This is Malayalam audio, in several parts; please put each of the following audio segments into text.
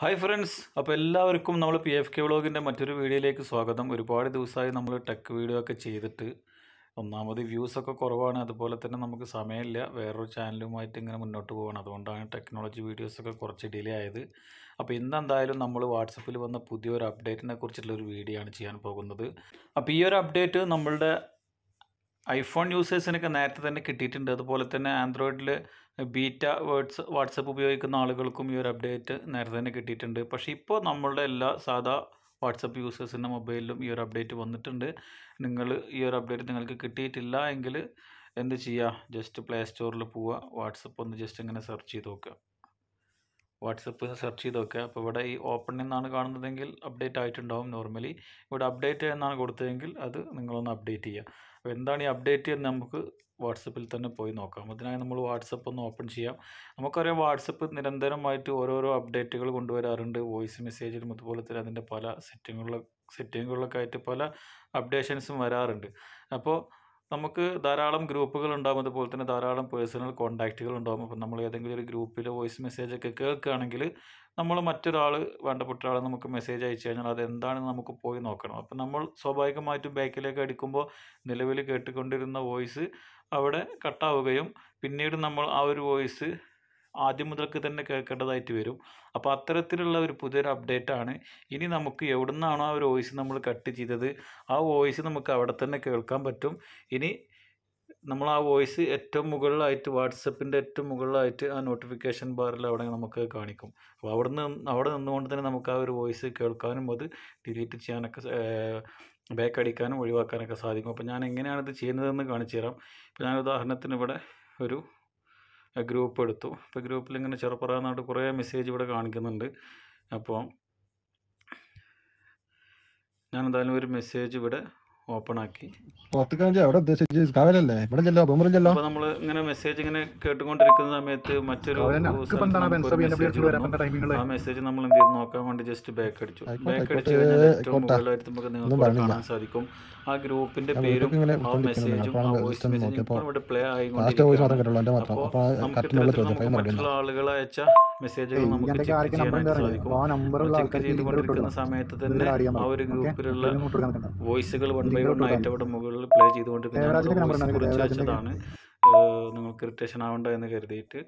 ഹായ് ഫ്രണ്ട്സ് അപ്പോൾ എല്ലാവർക്കും നമ്മൾ പി എഫ് കെ വ്ളോഗിൻ്റെ മറ്റൊരു വീഡിയോയിലേക്ക് സ്വാഗതം ഒരുപാട് ദിവസമായി നമ്മൾ ടെക് വീഡിയോ ഒക്കെ ചെയ്തിട്ട് ഒന്നാമത് വ്യൂസൊക്കെ കുറവാണ് അതുപോലെ തന്നെ നമുക്ക് സമയമില്ല വേറൊരു ചാനലുമായിട്ട് ഇങ്ങനെ മുന്നോട്ട് പോകണം അതുകൊണ്ടാണ് ടെക്നോളജി വീഡിയോസൊക്കെ കുറച്ച് ഡിലേ ആയത് അപ്പോൾ ഇന്നെന്തായാലും നമ്മൾ വാട്സപ്പിൽ വന്ന പുതിയൊരു അപ്ഡേറ്റിനെ കുറിച്ചുള്ള ഒരു വീഡിയോ ആണ് ചെയ്യാൻ പോകുന്നത് അപ്പോൾ ഈ ഒരു അപ്ഡേറ്റ് നമ്മളുടെ ഐഫോൺ യൂസേഴ്സിനൊക്കെ നേരത്തെ തന്നെ കിട്ടിയിട്ടുണ്ട് അതുപോലെ തന്നെ ആൻഡ്രോയിഡിൽ ബീറ്റ വേർഡ്സ് വാട്സപ്പ് ഉപയോഗിക്കുന്ന ആളുകൾക്കും ഈ ഒരു അപ്ഡേറ്റ് നേരത്തെ തന്നെ കിട്ടിയിട്ടുണ്ട് പക്ഷേ ഇപ്പോൾ നമ്മളുടെ എല്ലാ സാധാ വാട്സപ്പ് യൂസേഴ്സിൻ്റെ മൊബൈലിലും ഈ ഒരു അപ്ഡേറ്റ് വന്നിട്ടുണ്ട് നിങ്ങൾ ഈ ഒരു അപ്ഡേറ്റ് നിങ്ങൾക്ക് കിട്ടിയിട്ടില്ല എങ്കിൽ എന്ത് ചെയ്യുക ജസ്റ്റ് പ്ലേ സ്റ്റോറിൽ പോവുക വാട്സപ്പ് ഒന്ന് ജസ്റ്റ് ഇങ്ങനെ സെർച്ച് ചെയ്ത് നോക്കുക വാട്സപ്പിൽ നിന്ന് സെർച്ച് ചെയ്ത് നോക്കുക അപ്പോൾ ഇവിടെ ഈ ഓപ്പൺ എന്നാണ് കാണുന്നതെങ്കിൽ അപ്ഡേറ്റ് ആയിട്ടുണ്ടാവും നോർമലി ഇവിടെ അപ്ഡേറ്റ് എന്നാണ് കൊടുത്തതെങ്കിൽ അത് നിങ്ങളൊന്ന് അപ്ഡേറ്റ് ചെയ്യുക അപ്പോൾ എന്താണ് ഈ അപ്ഡേറ്റ് എന്ന് നമുക്ക് വാട്സപ്പിൽ തന്നെ പോയി നോക്കാം അതിനായി നമ്മൾ വാട്സപ്പ് ഒന്ന് ഓപ്പൺ ചെയ്യാം നമുക്കറിയാം വാട്സപ്പ് നിരന്തരമായിട്ട് ഓരോരോ അപ്ഡേറ്റുകൾ കൊണ്ടുവരാറുണ്ട് വോയിസ് മെസ്സേജിലും അതുപോലെ തന്നെ അതിൻ്റെ പല സെറ്റിങ്ങുകളിലൊക്കെ സെറ്റിങ്ങുകളിലൊക്കെ ആയിട്ട് പല അപ്ഡേഷൻസും വരാറുണ്ട് അപ്പോൾ നമുക്ക് ധാരാളം ഗ്രൂപ്പുകൾ ഉണ്ടാകും അതുപോലെ തന്നെ ധാരാളം പേഴ്സണൽ കോണ്ടാക്റ്റുകൾ ഉണ്ടാകും അപ്പം നമ്മൾ ഏതെങ്കിലും ഒരു ഗ്രൂപ്പിൽ വോയിസ് ഒക്കെ കേൾക്കുകയാണെങ്കിൽ നമ്മൾ മറ്റൊരാൾ വേണ്ടപ്പെട്ട ആൾ നമുക്ക് മെസ്സേജ് അയച്ചു കഴിഞ്ഞാൽ അതെന്താണെന്ന് നമുക്ക് പോയി നോക്കണം അപ്പോൾ നമ്മൾ സ്വാഭാവികമായിട്ടും ബാക്കിലേക്ക് അടിക്കുമ്പോൾ നിലവിൽ കേട്ടുകൊണ്ടിരുന്ന വോയിസ് അവിടെ കട്ടാവുകയും പിന്നീട് നമ്മൾ ആ ഒരു വോയിസ് ആദ്യം മുതൽക്ക് തന്നെ കേൾക്കേണ്ടതായിട്ട് വരും അപ്പോൾ അത്തരത്തിലുള്ള ഒരു പുതിയൊരു അപ്ഡേറ്റ് ആണ് ഇനി നമുക്ക് എവിടെ നിന്നാണോ ആ വോയിസ് നമ്മൾ കട്ട് ചെയ്തത് ആ വോയിസ് നമുക്ക് അവിടെ തന്നെ കേൾക്കാൻ പറ്റും ഇനി നമ്മൾ ആ വോയിസ് ഏറ്റവും മുകളിലായിട്ട് വാട്സപ്പിൻ്റെ ഏറ്റവും മുകളിലായിട്ട് ആ നോട്ടിഫിക്കേഷൻ ബാറിൽ അവിടെ നമുക്ക് കാണിക്കും അപ്പോൾ അവിടെ നിന്ന് അവിടെ നിന്നുകൊണ്ട് തന്നെ നമുക്ക് ആ ഒരു വോയിസ് കേൾക്കാനും അത് ഡിലീറ്റ് ചെയ്യാനൊക്കെ ബാക്ക് അടിക്കാനും ഒഴിവാക്കാനൊക്കെ സാധിക്കും അപ്പോൾ ഞാൻ എങ്ങനെയാണ് ഇത് ചെയ്യുന്നതെന്ന് കാണിച്ചു തരാം ഇപ്പോൾ ഞാൻ ഉദാഹരണത്തിന് ഇവിടെ ഒരു ഗ്രൂപ്പ് എടുത്തു അപ്പോൾ ഗ്രൂപ്പിൽ ഇങ്ങനെ ചെറുപ്പറാന്നായിട്ട് കുറേ മെസ്സേജ് ഇവിടെ കാണിക്കുന്നുണ്ട് അപ്പോൾ ഞാൻ എന്തായാലും ഒരു മെസ്സേജ് ഇവിടെ ഓപ്പൺ ആക്കി ഇങ്ങനെ മെസ്സേജ് ഇങ്ങനെ കേട്ടുകൊണ്ടിരിക്കുന്ന സമയത്ത് മറ്റൊരു മെസ്സേജ് നമ്മൾ എന്ത് നോക്കാൻ വേണ്ടി ജസ്റ്റ് ബാക്ക് അടിച്ചു ബാക്ക് അടിച്ചു കഴിഞ്ഞാൽ നിങ്ങൾക്ക് കാണാൻ സാധിക്കും ആ ഗ്രൂപ്പിന്റെ പേരും ആ മെസ്സേജും ഇവിടെ പ്ലേ ആയിക്കൊണ്ടിരിക്കും അപ്പോൾ മറ്റുള്ള ആളുകളെ അയച്ച മെസ്സേജുകൾ നമുക്ക് ചെക്ക് ചെയ്യാനായിട്ട് സാധിക്കും ചെക്ക് ചെയ്തുകൊണ്ടിരിക്കുന്ന സമയത്ത് തന്നെ ആ ഒരു ഗ്രൂപ്പിലുള്ള വോയിസുകൾ വണ്ടി ബൈ അവിടെ മുകളിൽ പ്ലേ ചെയ്തുകൊണ്ട് കുറിച്ച് നിങ്ങൾക്ക് ഇറിറ്റേഷൻ ആവണ്ട എന്ന് കരുതിയിട്ട്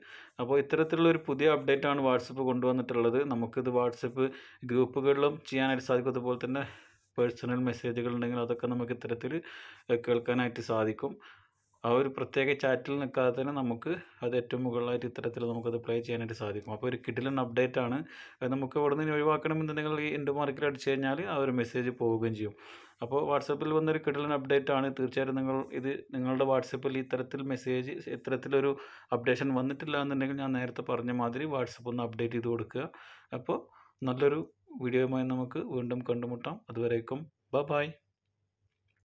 അപ്പോൾ ഇത്തരത്തിലുള്ള ഒരു പുതിയ അപ്ഡേറ്റ് ആണ് വാട്സപ്പ് കൊണ്ടുവന്നിട്ടുള്ളത് നമുക്കിത് വാട്സപ്പ് ഗ്രൂപ്പുകളിലും ചെയ്യാനായിട്ട് സാധിക്കും അതുപോലെ തന്നെ പേഴ്സണൽ മെസ്സേജുകൾ ഉണ്ടെങ്കിൽ അതൊക്കെ നമുക്ക് ഇത്തരത്തിൽ കേൾക്കാനായിട്ട് സാധിക്കും ആ ഒരു പ്രത്യേക ചാറ്റിൽ നിൽക്കാതെ തന്നെ നമുക്ക് അത് ഏറ്റവും മുകളിലായിട്ട് ഇത്തരത്തിൽ നമുക്കത് പ്ലേ ചെയ്യാനായിട്ട് സാധിക്കും അപ്പോൾ ഒരു കിഡിലൻ അപ്ഡേറ്റ് ആണ് അത് നമുക്ക് ഇവിടെ നിന്ന് ഒഴിവാക്കണമെന്നുണ്ടെങ്കിൽ ഈ എൻ്റെ മാർക്കിൽ അടിച്ചു കഴിഞ്ഞാൽ ആ ഒരു മെസ്സേജ് പോവുകയും ചെയ്യും അപ്പോൾ വാട്സപ്പിൽ വന്നൊരു കിഡിലൻ അപ്ഡേറ്റ് ആണ് തീർച്ചയായിട്ടും നിങ്ങൾ ഇത് നിങ്ങളുടെ വാട്സപ്പിൽ ഇത്തരത്തിൽ മെസ്സേജ് ഇത്തരത്തിലൊരു അപ്ഡേഷൻ വന്നിട്ടില്ല എന്നുണ്ടെങ്കിൽ ഞാൻ നേരത്തെ പറഞ്ഞ മാതിരി വാട്സപ്പ് ഒന്ന് അപ്ഡേറ്റ് ചെയ്ത് കൊടുക്കുക അപ്പോൾ നല്ലൊരു വീഡിയോയുമായി നമുക്ക് വീണ്ടും കണ്ടുമുട്ടാം അതുവരേക്കും ബ ബായ്